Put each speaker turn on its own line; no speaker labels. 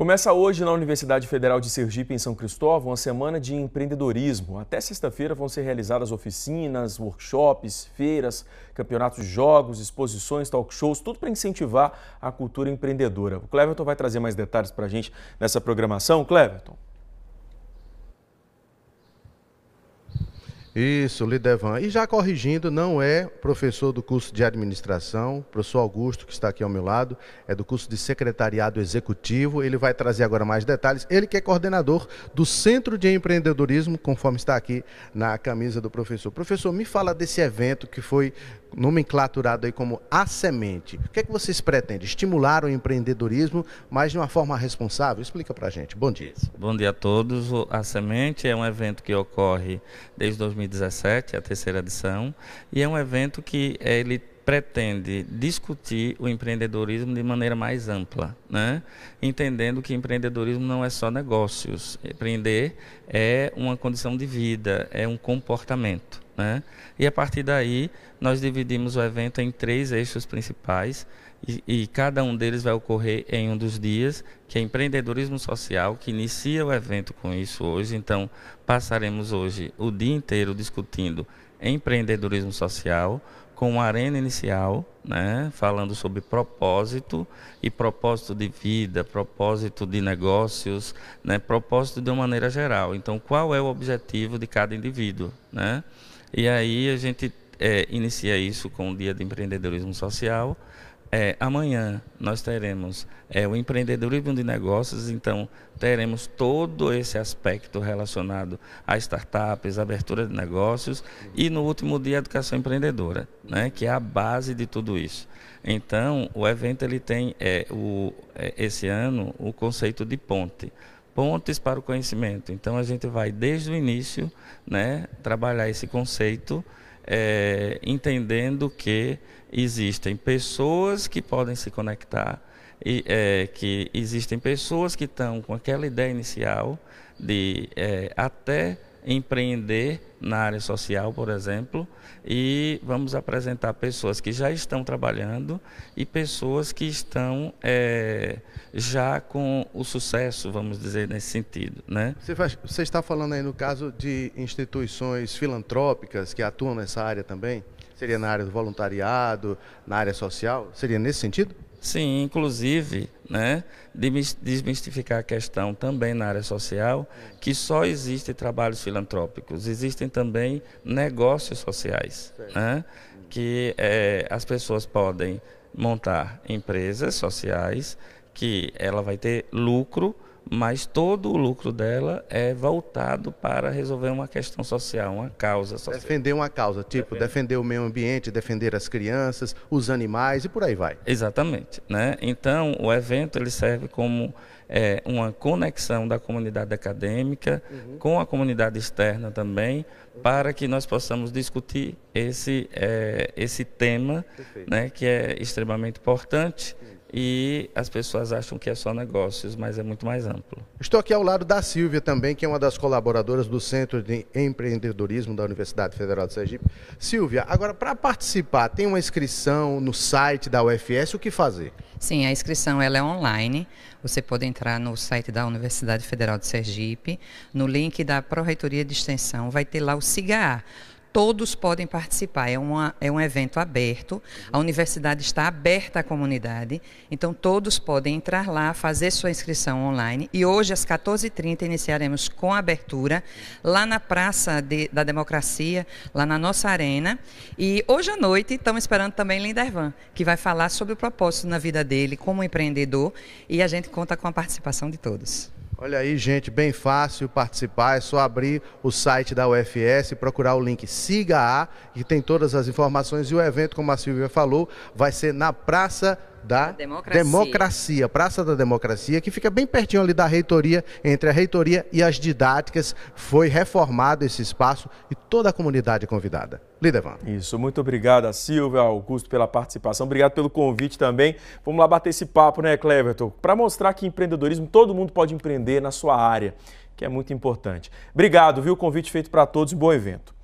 Começa hoje na Universidade Federal de Sergipe, em São Cristóvão, uma semana de empreendedorismo. Até sexta-feira vão ser realizadas oficinas, workshops, feiras, campeonatos de jogos, exposições, talk shows, tudo para incentivar a cultura empreendedora. O Cleverton vai trazer mais detalhes para a gente nessa programação. Cleverton.
Isso, Lidevan. E já corrigindo, não é professor do curso de administração, professor Augusto, que está aqui ao meu lado, é do curso de secretariado executivo. Ele vai trazer agora mais detalhes. Ele que é coordenador do Centro de Empreendedorismo, conforme está aqui na camisa do professor. Professor, me fala desse evento que foi nomenclaturado aí como A Semente. O que é que vocês pretendem? Estimular o empreendedorismo, mas de uma forma responsável? Explica para a gente. Bom dia.
Bom dia a todos. A Semente é um evento que ocorre desde 2000 2017, a terceira edição, e é um evento que eh, ele pretende discutir o empreendedorismo de maneira mais ampla, né? entendendo que empreendedorismo não é só negócios. Empreender é uma condição de vida, é um comportamento. Né? E a partir daí, nós dividimos o evento em três eixos principais, e, e, cada um deles vai ocorrer em um dos dias, que é empreendedorismo social, que inicia o evento com isso hoje. Então, passaremos hoje o dia inteiro discutindo empreendedorismo social, com uma arena inicial, né, falando sobre propósito e propósito de vida, propósito de negócios, né, propósito de uma maneira geral. Então, qual é o objetivo de cada indivíduo, né? E aí a gente é, inicia isso com o Dia do Empreendedorismo Social. É, amanhã nós teremos é, o empreendedorismo de negócios, então teremos todo esse aspecto relacionado a startups, abertura de negócios e no último dia a educação empreendedora, né, que é a base de tudo isso. Então o evento ele tem é, o, é, esse ano o conceito de ponte pontes para o conhecimento. Então a gente vai desde o início, né, trabalhar esse conceito, é, entendendo que existem pessoas que podem se conectar e é, que existem pessoas que estão com aquela ideia inicial de é, até empreender na área social, por exemplo, e vamos apresentar pessoas que já estão trabalhando e pessoas que estão é, já com o sucesso, vamos dizer, nesse sentido. Né?
Você, faz, você está falando aí no caso de instituições filantrópicas que atuam nessa área também? Seria na área do voluntariado,
na área social? Seria nesse sentido? Sim, inclusive, né, desmistificar a questão também na área social, que só existem trabalhos filantrópicos, existem também negócios sociais, né, que é, as pessoas podem montar empresas sociais que ela vai ter lucro, mas todo o lucro dela é voltado para resolver uma questão social, uma causa social. Defender uma causa, tipo defender, defender o meio ambiente, defender as
crianças, os animais e por aí vai.
Exatamente, né? Então o evento ele serve como é, uma conexão da comunidade acadêmica uhum. com a comunidade externa também, para que nós possamos discutir esse é, esse tema, né? Que é extremamente importante. Uhum e as pessoas acham que é só negócios, mas é muito mais amplo.
Estou aqui ao lado da Silvia também, que é uma das colaboradoras do Centro de Empreendedorismo da Universidade Federal de Sergipe. Silvia, agora para participar, tem uma
inscrição no site da UFS, o que fazer? Sim, a inscrição ela é online. Você pode entrar no site da Universidade Federal de Sergipe, no link da Proreitoria de Extensão, vai ter lá o CIGAR, Todos podem participar, é, uma, é um evento aberto, a universidade está aberta à comunidade, então todos podem entrar lá, fazer sua inscrição online. E hoje, às 14h30, iniciaremos com a abertura lá na Praça de, da Democracia, lá na nossa arena. E hoje à noite estamos esperando também Lindervan, que vai falar sobre o propósito na vida dele como empreendedor, e a gente conta com a participação de todos.
Olha aí, gente, bem fácil participar. É só abrir o site da UFS, procurar o link Siga A, que tem todas as informações. E o evento, como a Silvia falou, vai ser na Praça da democracia. democracia. Praça da Democracia, que fica bem pertinho ali da reitoria, entre a reitoria e as didáticas. Foi reformado esse espaço e toda a comunidade é convidada. Lidevan.
Isso, muito obrigado a Silvia, Augusto pela participação, obrigado pelo convite também. Vamos lá bater esse papo, né, Cleverton? Para mostrar que empreendedorismo, todo mundo pode empreender na sua área, que é muito importante. Obrigado, viu? Convite feito para todos, bom evento.